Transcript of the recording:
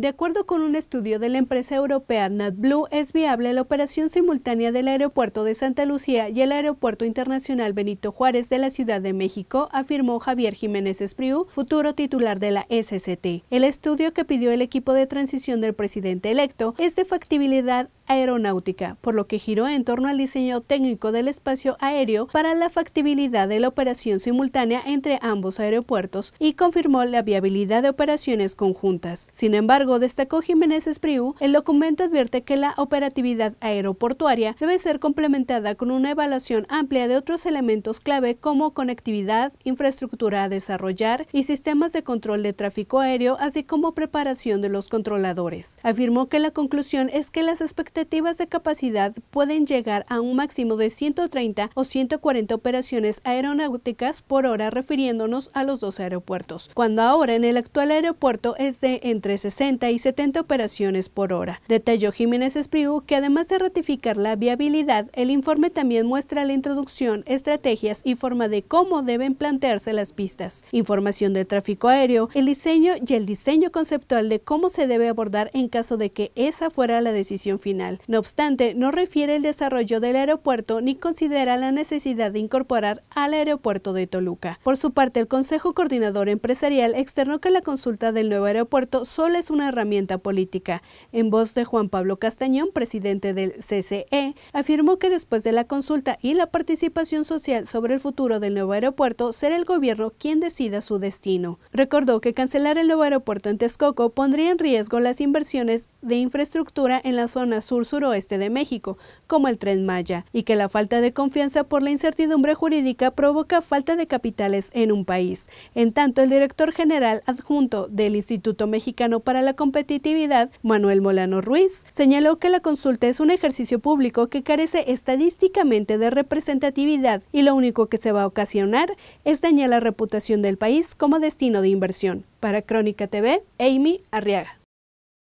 De acuerdo con un estudio de la empresa europea NatBlue, es viable la operación simultánea del aeropuerto de Santa Lucía y el aeropuerto internacional Benito Juárez de la Ciudad de México, afirmó Javier Jiménez Espriu, futuro titular de la SCT. El estudio que pidió el equipo de transición del presidente electo es de factibilidad aeronáutica, por lo que giró en torno al diseño técnico del espacio aéreo para la factibilidad de la operación simultánea entre ambos aeropuertos y confirmó la viabilidad de operaciones conjuntas. Sin embargo, destacó Jiménez Espriu, el documento advierte que la operatividad aeroportuaria debe ser complementada con una evaluación amplia de otros elementos clave como conectividad, infraestructura a desarrollar y sistemas de control de tráfico aéreo, así como preparación de los controladores. Afirmó que la conclusión es que las expectativas de capacidad pueden llegar a un máximo de 130 o 140 operaciones aeronáuticas por hora refiriéndonos a los dos aeropuertos, cuando ahora en el actual aeropuerto es de entre 60 y 70 operaciones por hora. Detalló Jiménez Espriu que además de ratificar la viabilidad, el informe también muestra la introducción, estrategias y forma de cómo deben plantearse las pistas, información del tráfico aéreo, el diseño y el diseño conceptual de cómo se debe abordar en caso de que esa fuera la decisión final. No obstante, no refiere el desarrollo del aeropuerto ni considera la necesidad de incorporar al aeropuerto de Toluca. Por su parte, el Consejo Coordinador Empresarial externó que la consulta del nuevo aeropuerto solo es una herramienta política. En voz de Juan Pablo Castañón, presidente del CCE, afirmó que después de la consulta y la participación social sobre el futuro del nuevo aeropuerto, será el gobierno quien decida su destino. Recordó que cancelar el nuevo aeropuerto en Texcoco pondría en riesgo las inversiones de infraestructura en la zona sur-suroeste de México, como el Tren Maya, y que la falta de confianza por la incertidumbre jurídica provoca falta de capitales en un país. En tanto, el director general adjunto del Instituto Mexicano para la Competitividad, Manuel Molano Ruiz, señaló que la consulta es un ejercicio público que carece estadísticamente de representatividad y lo único que se va a ocasionar es dañar la reputación del país como destino de inversión. Para Crónica TV, Amy Arriaga.